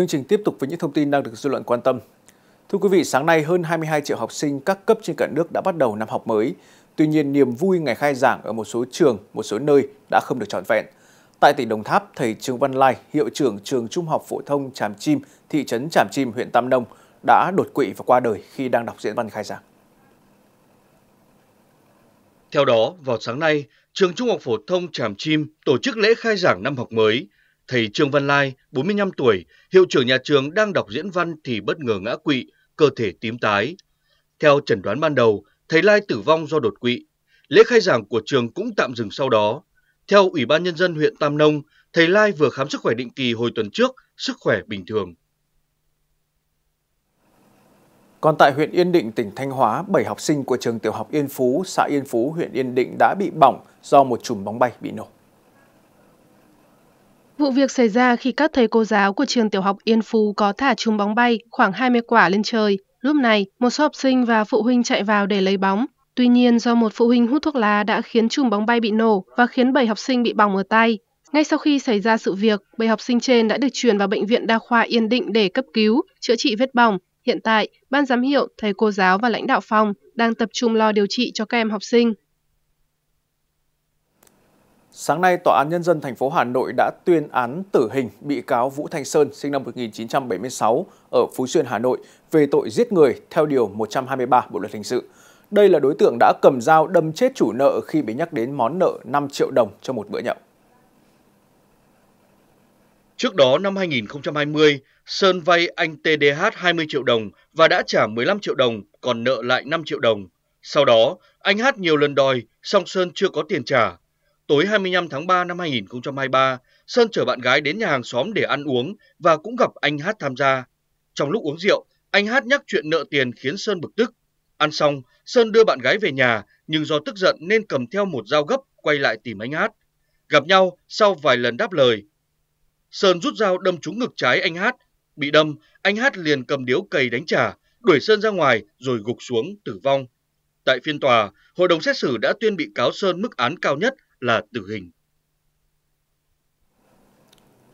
Chương trình tiếp tục với những thông tin đang được dư luận quan tâm. Thưa quý vị, sáng nay hơn 22 triệu học sinh các cấp trên cả nước đã bắt đầu năm học mới. Tuy nhiên, niềm vui ngày khai giảng ở một số trường, một số nơi đã không được trọn vẹn. Tại tỉnh Đồng Tháp, thầy Trương Văn Lai, hiệu trưởng trường Trung học phổ thông Tràm Chim, thị trấn Tràm Chim, huyện Tam Nông đã đột quỵ và qua đời khi đang đọc diễn văn khai giảng. Theo đó, vào sáng nay, trường Trung học phổ thông Tràm Chim tổ chức lễ khai giảng năm học mới – Thầy Trương Văn Lai, 45 tuổi, hiệu trưởng nhà trường đang đọc diễn văn thì bất ngờ ngã quỵ, cơ thể tím tái. Theo chẩn đoán ban đầu, thầy Lai tử vong do đột quỵ. Lễ khai giảng của trường cũng tạm dừng sau đó. Theo Ủy ban Nhân dân huyện Tam Nông, thầy Lai vừa khám sức khỏe định kỳ hồi tuần trước, sức khỏe bình thường. Còn tại huyện Yên Định, tỉnh Thanh Hóa, 7 học sinh của trường tiểu học Yên Phú, xã Yên Phú, huyện Yên Định đã bị bỏng do một chùm bóng bay bị nổ. Vụ việc xảy ra khi các thầy cô giáo của trường tiểu học Yên Phú có thả trúng bóng bay khoảng 20 quả lên trời. Lúc này, một số học sinh và phụ huynh chạy vào để lấy bóng. Tuy nhiên, do một phụ huynh hút thuốc lá đã khiến chùm bóng bay bị nổ và khiến 7 học sinh bị bỏng ở tay. Ngay sau khi xảy ra sự việc, 7 học sinh trên đã được chuyển vào bệnh viện đa khoa Yên Định để cấp cứu, chữa trị vết bỏng. Hiện tại, ban giám hiệu, thầy cô giáo và lãnh đạo phòng đang tập trung lo điều trị cho các em học sinh. Sáng nay, Tòa án Nhân dân thành phố Hà Nội đã tuyên án tử hình bị cáo Vũ Thanh Sơn sinh năm 1976 ở Phú Xuyên, Hà Nội về tội giết người theo Điều 123 Bộ Luật Hình sự. Đây là đối tượng đã cầm dao đâm chết chủ nợ khi bị nhắc đến món nợ 5 triệu đồng cho một bữa nhậu. Trước đó năm 2020, Sơn vay anh TDH 20 triệu đồng và đã trả 15 triệu đồng, còn nợ lại 5 triệu đồng. Sau đó, anh Hát nhiều lần đòi, song Sơn chưa có tiền trả. Tối 25 tháng 3 năm 2023, Sơn chở bạn gái đến nhà hàng xóm để ăn uống và cũng gặp anh Hát tham gia. Trong lúc uống rượu, anh Hát nhắc chuyện nợ tiền khiến Sơn bực tức. Ăn xong, Sơn đưa bạn gái về nhà nhưng do tức giận nên cầm theo một dao gấp quay lại tìm anh Hát. Gặp nhau sau vài lần đáp lời. Sơn rút dao đâm trúng ngực trái anh Hát. Bị đâm, anh Hát liền cầm điếu cày đánh trả, đuổi Sơn ra ngoài rồi gục xuống tử vong. Tại phiên tòa, hội đồng xét xử đã tuyên bị cáo Sơn mức án cao nhất là tử hình.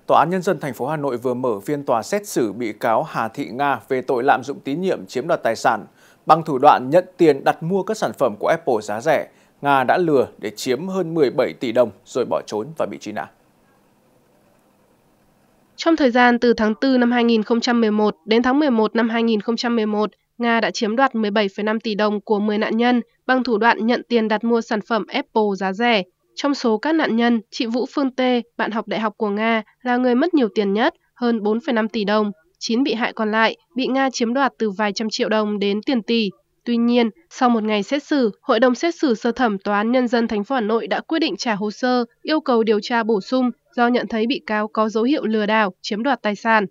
Tòa án Nhân dân thành phố Hà Nội vừa mở phiên tòa xét xử bị cáo Hà Thị Nga về tội lạm dụng tín nhiệm chiếm đoạt tài sản. Bằng thủ đoạn nhận tiền đặt mua các sản phẩm của Apple giá rẻ, Nga đã lừa để chiếm hơn 17 tỷ đồng rồi bỏ trốn và bị truy nã. Trong thời gian từ tháng 4 năm 2011 đến tháng 11 năm 2011, Nga đã chiếm đoạt 17,5 tỷ đồng của 10 nạn nhân bằng thủ đoạn nhận tiền đặt mua sản phẩm Apple giá rẻ trong số các nạn nhân chị vũ phương tê bạn học đại học của nga là người mất nhiều tiền nhất hơn 4,5 tỷ đồng chín bị hại còn lại bị nga chiếm đoạt từ vài trăm triệu đồng đến tiền tỷ Tuy nhiên, sau một ngày xét xử, Hội đồng xét xử sơ thẩm Tòa án Nhân dân thành phố Hà Nội đã quyết định trả hồ sơ, yêu cầu điều tra bổ sung do nhận thấy bị cáo có dấu hiệu lừa đảo, chiếm đoạt tài sản.